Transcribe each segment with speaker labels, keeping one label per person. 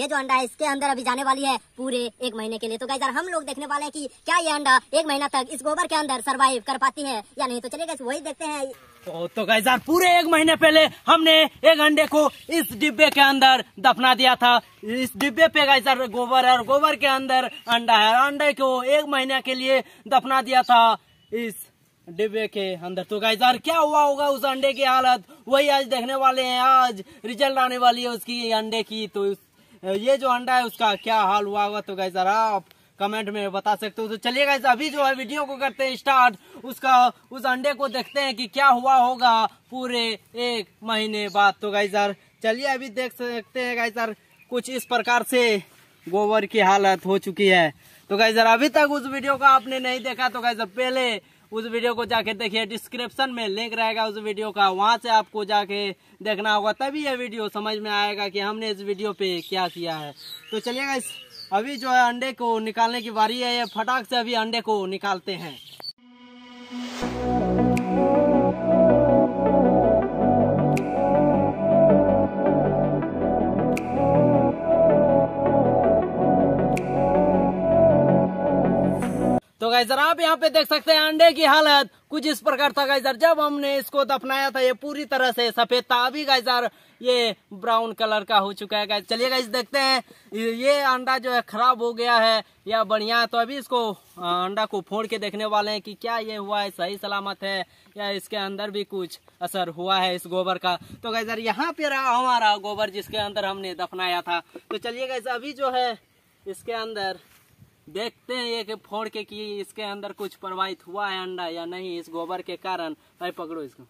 Speaker 1: ये जो अंडा है इसके अंदर अभी जाने वाली है पूरे एक महीने के लिए तो गाइजर हम लोग देखने वाले हैं कि क्या ये अंडा एक महीना तक इस गोबर के अंदर सरवाइव कर पाती है या नहीं तो चले गए वही देखते हैं तो, तो पूरे एक महीने पहले हमने एक अंडे को इस डिब्बे के अंदर दफना दिया था इस डिब्बे पे गाइजर गोबर है और गोबर के अंदर अंडा है अंडे को एक महीने के लिए दफना दिया था इस डिब्बे के अंदर तो गाइज यार क्या हुआ होगा उस अंडे की हालत वही आज देखने वाले हैं आज रिजल्ट आने वाली है उसकी अंडे की तो ये जो अंडा है उसका क्या हाल हुआ होगा तो जरा आप कमेंट में बता सकते हो तो चलिए गाइज अभी जो है वीडियो को करते हैं स्टार्ट उसका उस अंडे को देखते हैं कि क्या हुआ होगा पूरे एक महीने बाद तो सर चलिए अभी देख सकते हैं सर कुछ इस प्रकार से गोबर की हालत हो चुकी है तो सर अभी तक उस वीडियो का आपने नहीं देखा तो सर पहले उस वीडियो को जाके देखिए डिस्क्रिप्शन में लिंक रहेगा उस वीडियो का वहाँ से आपको जाके देखना होगा तभी यह वीडियो समझ में आएगा कि हमने इस वीडियो पे क्या किया है तो चलिएगा इस अभी जो है अंडे को निकालने की बारी है ये फटाक से अभी अंडे को निकालते हैं तो गाइजर आप यहाँ पे देख सकते हैं अंडे की हालत कुछ इस प्रकार था गाइजर जब हमने इसको दफनाया था ये पूरी तरह से सफेद था अभी गाइजर ये ब्राउन कलर का हो चुका है गाइज चलिए गाइज देखते हैं ये अंडा जो है खराब हो गया है या बढ़िया तो अभी इसको अंडा को फोड़ के देखने वाले हैं कि क्या ये हुआ है सही सलामत है या इसके अंदर भी कुछ असर हुआ है इस गोबर का तो गाइजर यहाँ पे रहा हमारा गोबर जिसके अंदर हमने दफनाया था तो चलिए गाइज अभी जो है इसके अंदर देखते हैं ये कि फोड़ के कि इसके अंदर कुछ प्रवाहित हुआ है अंडा या नहीं इस गोबर के कारण भाई पकड़ो इसको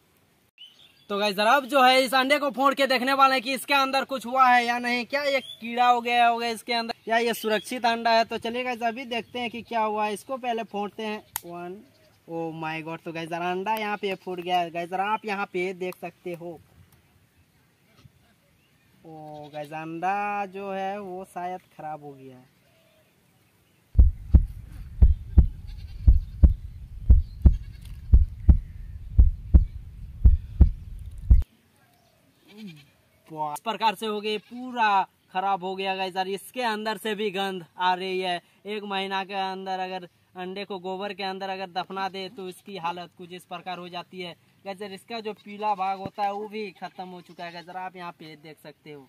Speaker 1: तो भाई जरा जो है इस अंडे को फोड़ के देखने वाले हैं कि इसके अंदर कुछ हुआ है या नहीं क्या ये कीड़ा हो गया होगा इसके अंदर या ये सुरक्षित अंडा है तो चलिए गाइज अभी देखते हैं कि क्या हुआ है इसको पहले फोड़ते हैं वन ओ माय गॉड तो गाइज अंडा यहाँ पे फूट गया है गाइज आप यहाँ पे देख सकते हो ओ oh, गाइज अंडा जो है वो शायद खराब हो गया है इस प्रकार से हो गई पूरा खराब हो गया गाइस यार इसके अंदर से भी गंध आ रही है एक महीना के अंदर अगर अंडे को गोबर के अंदर अगर दफना दे तो इसकी हालत कुछ इस प्रकार हो जाती है गजर इसका जो पीला भाग होता है वो भी खत्म हो चुका है गजर आप यहाँ पे देख सकते हो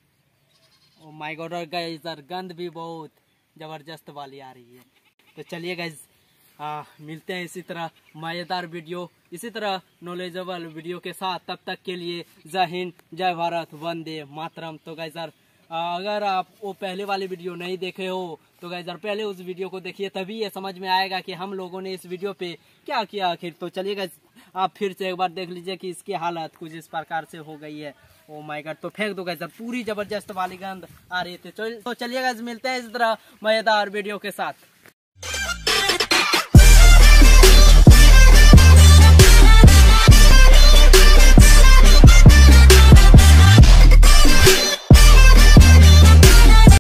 Speaker 1: ओ माय गॉड गंध भी बहुत ज़बरदस्त वाली आ रही है तो चलिए गज आ, मिलते हैं इसी तरह मज़ेदार वीडियो इसी तरह नॉलेजेबल वीडियो के साथ तब तक के लिए जय हिंद जय भारत वंदे मातरम तो गाय सर अगर आप वो पहले वाली वीडियो नहीं देखे हो तो गाय सर पहले उस वीडियो को देखिए तभी ये समझ में आएगा कि हम लोगों ने इस वीडियो पे क्या किया आखिर तो चलिए आप फिर से एक बार देख लीजिए कि इसकी हालत कुछ इस प्रकार से हो गई है ओ माय गॉड तो फेंक दो सर पूरी जबरदस्त वाली गंद आ रही थी तो चलिए मिलते हैं इस तरह मज़ेदार वीडियो के साथ